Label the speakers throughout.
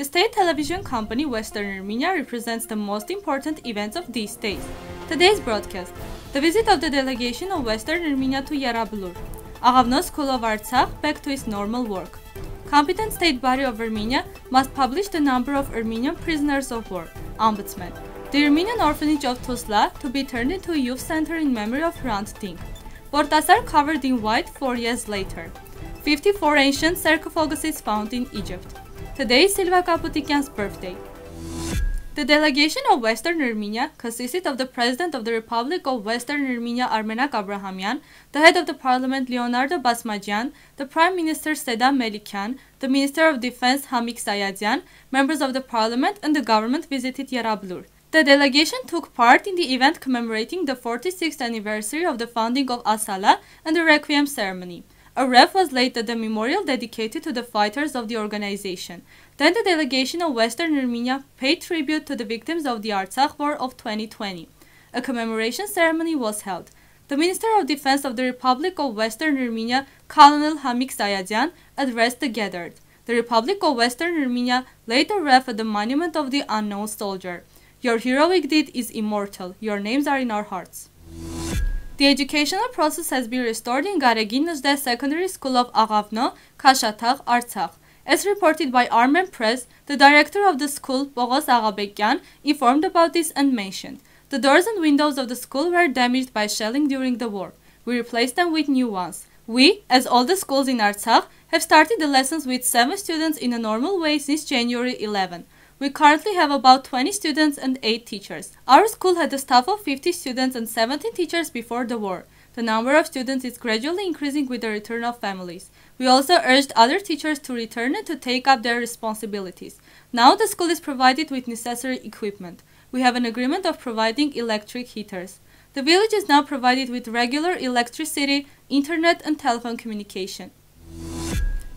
Speaker 1: The state television company Western Armenia represents the most important events of these days. Today's broadcast The visit of the delegation of Western Armenia to Yarablur, Aravno School of Artsakh back to its normal work. Competent state body of Armenia must publish the number of Armenian prisoners of war, ombudsman. The Armenian orphanage of Tuzla to be turned into a youth center in memory of Hrant Dink. Bortasar covered in white four years later. 54 ancient sarcophaguses found in Egypt. Today is Silva Kaputikyan's birthday. The delegation of Western Armenia consisted of the President of the Republic of Western Armenia Armenak Abrahamyan, the head of the parliament Leonardo Basmajian, the Prime Minister Sedan Melikyan, the Minister of Defense Hamik Zayadian, members of the parliament and the government visited Yarablur. The delegation took part in the event commemorating the 46th anniversary of the founding of Asala and the Requiem ceremony. A ref was laid at the memorial dedicated to the fighters of the organization. Then the delegation of Western Armenia paid tribute to the victims of the Artsakh War of 2020. A commemoration ceremony was held. The Minister of Defense of the Republic of Western Armenia, Colonel Hamik Zayadian, addressed the gathered. The Republic of Western Armenia later ref at the Monument of the Unknown Soldier. Your heroic deed is immortal. Your names are in our hearts. The educational process has been restored in Garegin Secondary School of Agavno, Kashatag, Artsakh. As reported by Armen Press, the director of the school, Bogos Agabekyan, informed about this and mentioned, The doors and windows of the school were damaged by shelling during the war. We replaced them with new ones. We, as all the schools in Artsakh, have started the lessons with 7 students in a normal way since January 11. We currently have about 20 students and 8 teachers. Our school had a staff of 50 students and 17 teachers before the war. The number of students is gradually increasing with the return of families. We also urged other teachers to return and to take up their responsibilities. Now the school is provided with necessary equipment. We have an agreement of providing electric heaters. The village is now provided with regular electricity, internet and telephone communication.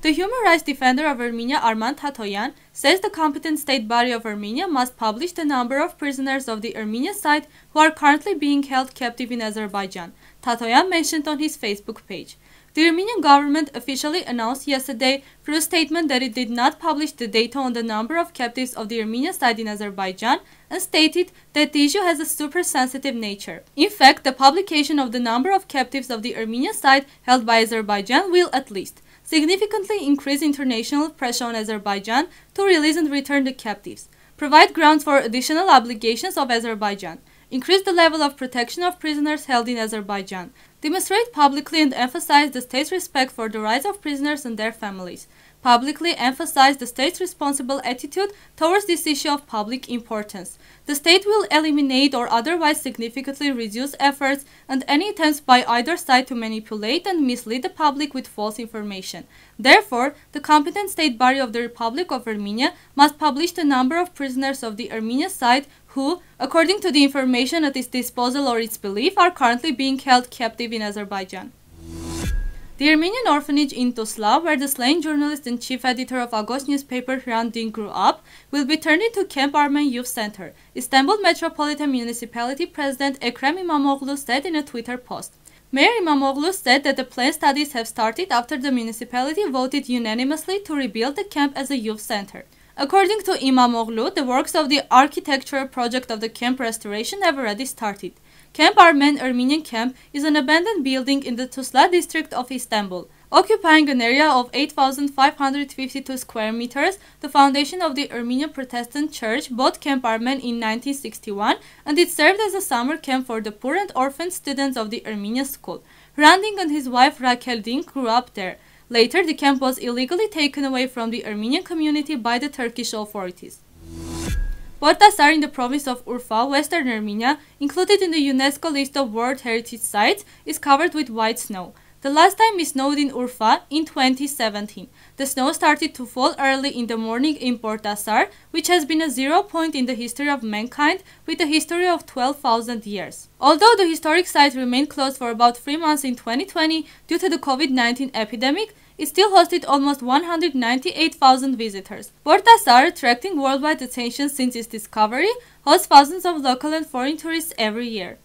Speaker 1: The human rights defender of Armenia, Arman Tatoyan, says the competent state body of Armenia must publish the number of prisoners of the Armenian side who are currently being held captive in Azerbaijan, Tatoyan mentioned on his Facebook page. The Armenian government officially announced yesterday through a statement that it did not publish the data on the number of captives of the Armenian side in Azerbaijan and stated that the issue has a super sensitive nature. In fact, the publication of the number of captives of the Armenian side held by Azerbaijan will, at least, significantly increase international pressure on Azerbaijan to release and return the captives, provide grounds for additional obligations of Azerbaijan, increase the level of protection of prisoners held in Azerbaijan, demonstrate publicly and emphasize the state's respect for the rights of prisoners and their families, publicly emphasized the state's responsible attitude towards this issue of public importance. The state will eliminate or otherwise significantly reduce efforts and any attempts by either side to manipulate and mislead the public with false information. Therefore, the competent state body of the Republic of Armenia must publish the number of prisoners of the Armenian side who, according to the information at its disposal or its belief, are currently being held captive in Azerbaijan. The Armenian orphanage in Toslav, where the slain journalist and chief editor of Agos newspaper Hrandin grew up, will be turned into Camp Armen Youth Center, Istanbul Metropolitan Municipality President Ekrem İmamoğlu said in a Twitter post. Mayor İmamoğlu said that the planned studies have started after the municipality voted unanimously to rebuild the camp as a youth center. According to İmamoğlu, the works of the architectural project of the camp restoration have already started. Camp Armen Armenian Camp is an abandoned building in the Tuzla district of Istanbul. Occupying an area of 8,552 square meters, the foundation of the Armenian Protestant Church bought Camp Armen in 1961 and it served as a summer camp for the poor and orphaned students of the Armenian school. Randing and his wife Raquel Dink grew up there. Later, the camp was illegally taken away from the Armenian community by the Turkish authorities. Watas are in the province of Urfa, western Armenia, included in the UNESCO list of World Heritage Sites, is covered with white snow. The last time it snowed in Urfa in 2017. The snow started to fall early in the morning in Portasar, which has been a zero point in the history of mankind with a history of 12,000 years. Although the historic site remained closed for about three months in 2020 due to the COVID 19 epidemic, it still hosted almost 198,000 visitors. Bortasar, attracting worldwide attention since its discovery, hosts thousands of local and foreign tourists every year.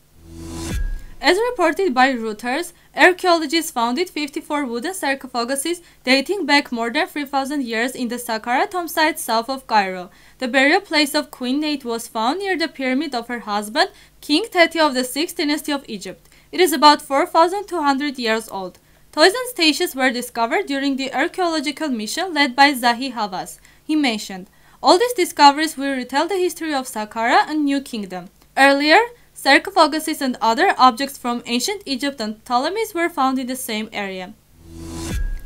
Speaker 1: As reported by Reuters, archaeologists found 54 wooden sarcophaguses dating back more than 3,000 years in the Saqqara tomb site south of Cairo. The burial place of Queen Nate was found near the pyramid of her husband, King Teti of the 6th dynasty of Egypt. It is about 4,200 years old. Toys and stations were discovered during the archaeological mission led by Zahi Hawass. He mentioned, All these discoveries will retell the history of Saqqara and New Kingdom. Earlier, sarcophaguses and other objects from ancient Egypt and Ptolemies were found in the same area.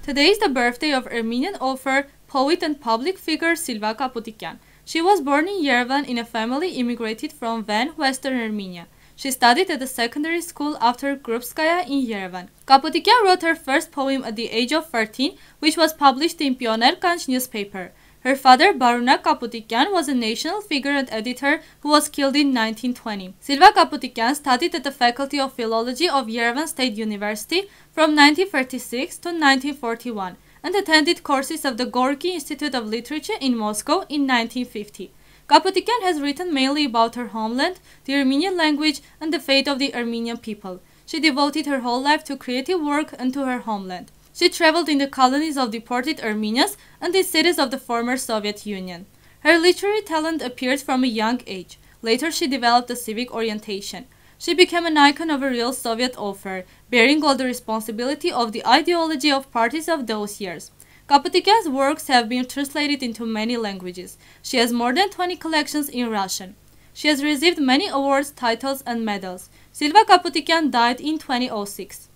Speaker 1: Today is the birthday of Armenian author, poet and public figure Silva Kaputikyan. She was born in Yerevan in a family immigrated from then Western Armenia. She studied at the secondary school after Grubskaya in Yerevan. Kaputikyan wrote her first poem at the age of 13, which was published in Kanch newspaper. Her father, Baruna Kaputikyan, was a national figure and editor who was killed in 1920. Silva Kaputikyan studied at the Faculty of Philology of Yerevan State University from 1936 to 1941 and attended courses of the Gorky Institute of Literature in Moscow in 1950. Kaputikan has written mainly about her homeland, the Armenian language, and the fate of the Armenian people. She devoted her whole life to creative work and to her homeland. She traveled in the colonies of deported Armenians and the cities of the former Soviet Union. Her literary talent appeared from a young age. Later, she developed a civic orientation. She became an icon of a real Soviet offer, bearing all the responsibility of the ideology of parties of those years. Kapotika's works have been translated into many languages. She has more than 20 collections in Russian. She has received many awards, titles, and medals. Silva Kapotikian died in 2006.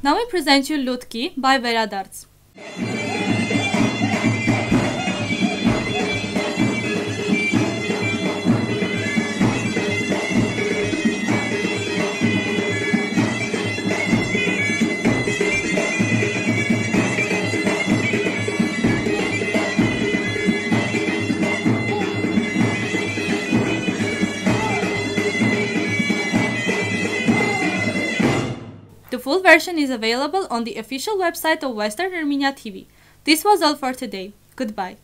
Speaker 1: Now we present you Lutki by Vera Darts. full version is available on the official website of Western Armenia TV. This was all for today. Goodbye.